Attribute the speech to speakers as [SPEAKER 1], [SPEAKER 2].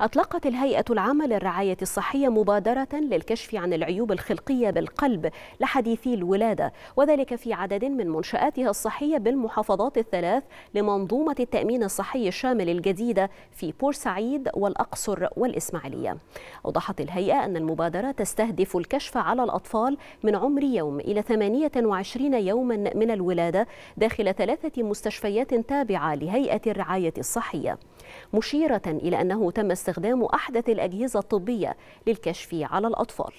[SPEAKER 1] أطلقت الهيئة العامة للرعاية الصحية مبادرة للكشف عن العيوب الخلقية بالقلب لحديثي الولادة وذلك في عدد من منشآتها الصحية بالمحافظات الثلاث لمنظومة التأمين الصحي الشامل الجديدة في بورسعيد والأقصر والإسماعيلية أوضحت الهيئة أن المبادرة تستهدف الكشف على الأطفال من عمر يوم إلى 28 يوما من الولادة داخل ثلاثة مستشفيات تابعة لهيئة الرعاية الصحية مشيرة إلى أنه تم استخدام أحدث الأجهزة الطبية للكشف على الأطفال